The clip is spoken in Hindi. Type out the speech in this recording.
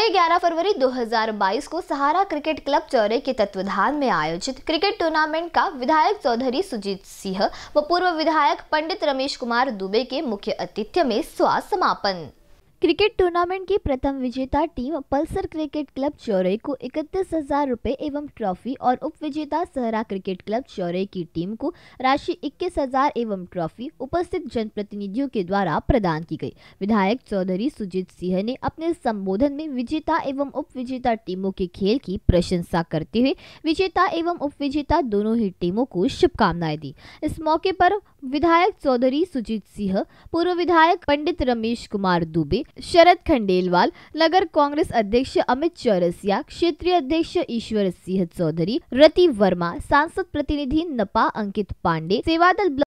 शनिवार 11 फरवरी 2022 को सहारा क्रिकेट क्लब चौरे के तत्वाधान में आयोजित क्रिकेट टूर्नामेंट का विधायक चौधरी सुजीत सिंह व पूर्व विधायक पंडित रमेश कुमार दुबे के मुख्य आतिथ्य में स्वास्थ्य समापन क्रिकेट टूर्नामेंट की प्रथम विजेता team Pulsar cricket club Chaure को इकतीस हजार रुपये एवं ट्रॉफी और उप विजेता सहरा क्रिकेट क्लब चौरे की टीम को राशि इक्कीस हजार एवं ट्रॉफी उपस्थित जनप्रतिनिधियों के द्वारा प्रदान की गई विधायक चौधरी सुजीत सिंह ने अपने संबोधन में विजेता एवं उप विजेता टीमों के खेल की प्रशंसा करते हुए विजेता एवं उप विजेता दोनों ही टीमों को शुभकामनाएं दी इस मौके पर विधायक चौधरी सुजीत सिंह पूर्व विधायक पंडित रमेश कुमार दुबे शरद खंडेलवाल नगर कांग्रेस अध्यक्ष अमित चौरसिया क्षेत्रीय अध्यक्ष ईश्वर सिंह चौधरी रति वर्मा सांसद प्रतिनिधि नपा अंकित पांडे सेवादल